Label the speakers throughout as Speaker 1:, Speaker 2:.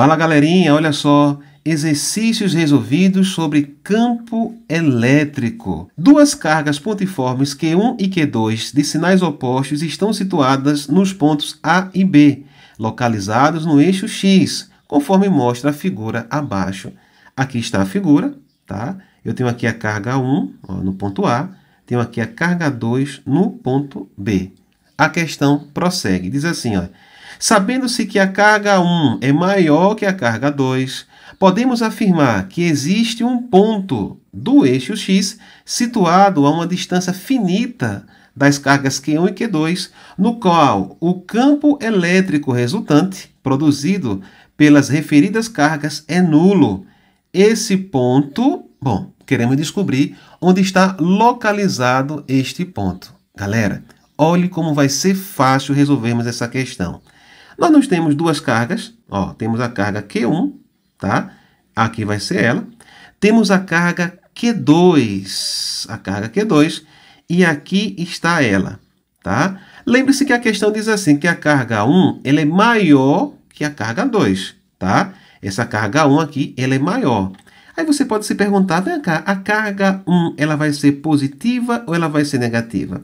Speaker 1: Fala galerinha, olha só. Exercícios resolvidos sobre campo elétrico. Duas cargas pontiformes Q1 e Q2 de sinais opostos estão situadas nos pontos A e B, localizados no eixo X, conforme mostra a figura abaixo. Aqui está a figura, tá? Eu tenho aqui a carga 1 ó, no ponto A, tenho aqui a carga 2 no ponto B. A questão prossegue, diz assim, ó, Sabendo-se que a carga 1 é maior que a carga 2, podemos afirmar que existe um ponto do eixo X situado a uma distância finita das cargas Q1 e Q2, no qual o campo elétrico resultante, produzido pelas referidas cargas, é nulo. Esse ponto, bom, queremos descobrir onde está localizado este ponto. Galera, olhe como vai ser fácil resolvermos essa questão. Mas nós temos duas cargas, ó, temos a carga Q1, tá? Aqui vai ser ela. Temos a carga Q2, a carga Q2, e aqui está ela, tá? Lembre-se que a questão diz assim, que a carga 1, ela é maior que a carga 2, tá? Essa carga 1 aqui, ela é maior. Aí você pode se perguntar, vem cá, a carga 1, ela vai ser positiva ou ela vai ser negativa?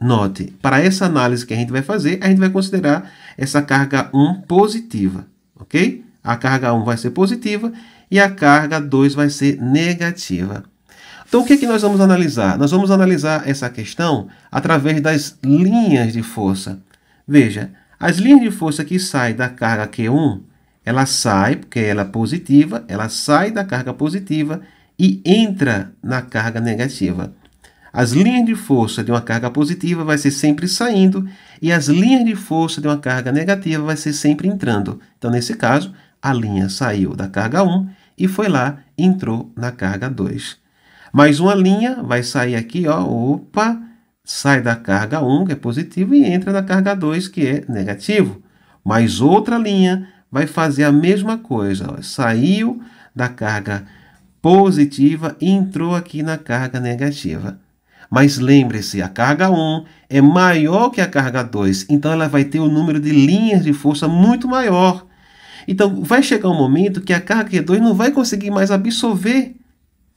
Speaker 1: Note, para essa análise que a gente vai fazer, a gente vai considerar essa carga 1 positiva, ok? A carga 1 vai ser positiva e a carga 2 vai ser negativa. Então, o que, é que nós vamos analisar? Nós vamos analisar essa questão através das linhas de força. Veja, as linhas de força que saem da carga Q1, ela sai, porque ela é positiva, ela sai da carga positiva e entra na carga negativa. As linhas de força de uma carga positiva vai ser sempre saindo e as linhas de força de uma carga negativa vai ser sempre entrando. Então, nesse caso, a linha saiu da carga 1 e foi lá, entrou na carga 2. Mais uma linha vai sair aqui, ó, opa, sai da carga 1, que é positivo, e entra na carga 2, que é negativo. Mais outra linha vai fazer a mesma coisa, ó, saiu da carga positiva e entrou aqui na carga negativa. Mas lembre-se, a carga 1 é maior que a carga 2, então ela vai ter um número de linhas de força muito maior. Então vai chegar um momento que a carga Q2 é não vai conseguir mais absorver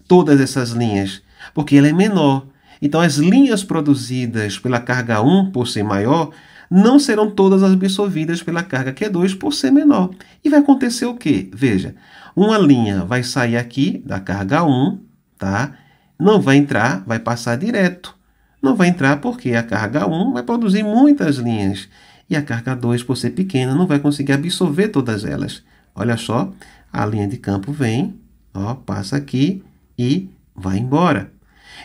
Speaker 1: todas essas linhas, porque ela é menor. Então as linhas produzidas pela carga 1 por ser maior não serão todas absorvidas pela carga Q2 é por ser menor. E vai acontecer o quê? Veja, uma linha vai sair aqui da carga 1, tá? não vai entrar, vai passar direto. Não vai entrar porque a carga 1 vai produzir muitas linhas e a carga 2, por ser pequena, não vai conseguir absorver todas elas. Olha só, a linha de campo vem, ó, passa aqui e vai embora.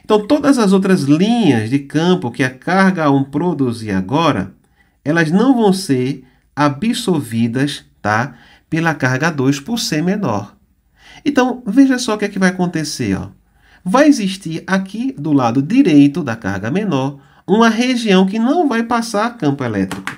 Speaker 1: Então, todas as outras linhas de campo que a carga 1 produzir agora, elas não vão ser absorvidas tá, pela carga 2 por ser menor. Então, veja só o que, é que vai acontecer. Ó vai existir aqui do lado direito da carga menor uma região que não vai passar campo elétrico.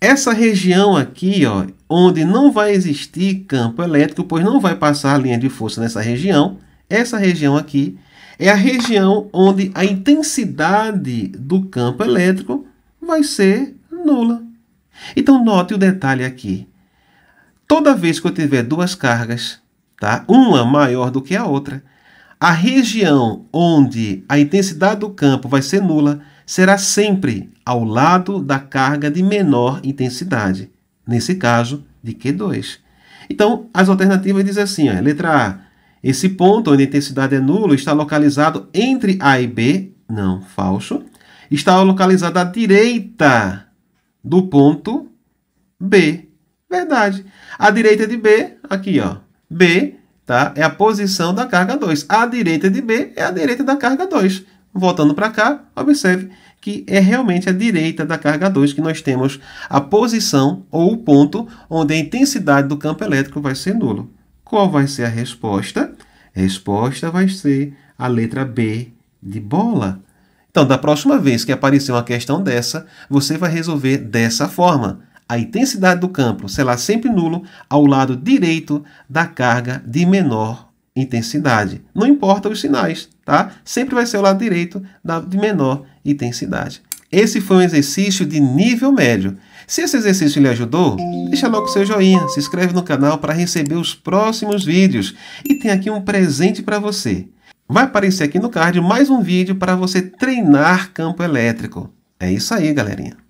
Speaker 1: Essa região aqui, ó, onde não vai existir campo elétrico, pois não vai passar a linha de força nessa região, essa região aqui é a região onde a intensidade do campo elétrico vai ser nula. Então, note o detalhe aqui. Toda vez que eu tiver duas cargas tá? uma maior do que a outra. A região onde a intensidade do campo vai ser nula será sempre ao lado da carga de menor intensidade, nesse caso de Q2. Então, as alternativas dizem assim: ó, letra A, esse ponto onde a intensidade é nula está localizado entre A e B, não, falso, está localizado à direita do ponto B, verdade. À direita de B, aqui, ó, B tá? é a posição da carga 2. A direita de B é a direita da carga 2. Voltando para cá, observe que é realmente a direita da carga 2 que nós temos a posição ou o ponto onde a intensidade do campo elétrico vai ser nulo. Qual vai ser a resposta? A resposta vai ser a letra B de bola. Então, da próxima vez que aparecer uma questão dessa, você vai resolver dessa forma a intensidade do campo será sempre nulo ao lado direito da carga de menor intensidade. Não importa os sinais, tá? Sempre vai ser o lado direito da, de menor intensidade. Esse foi um exercício de nível médio. Se esse exercício lhe ajudou, deixa logo seu joinha, se inscreve no canal para receber os próximos vídeos. E tem aqui um presente para você. Vai aparecer aqui no card mais um vídeo para você treinar campo elétrico. É isso aí, galerinha.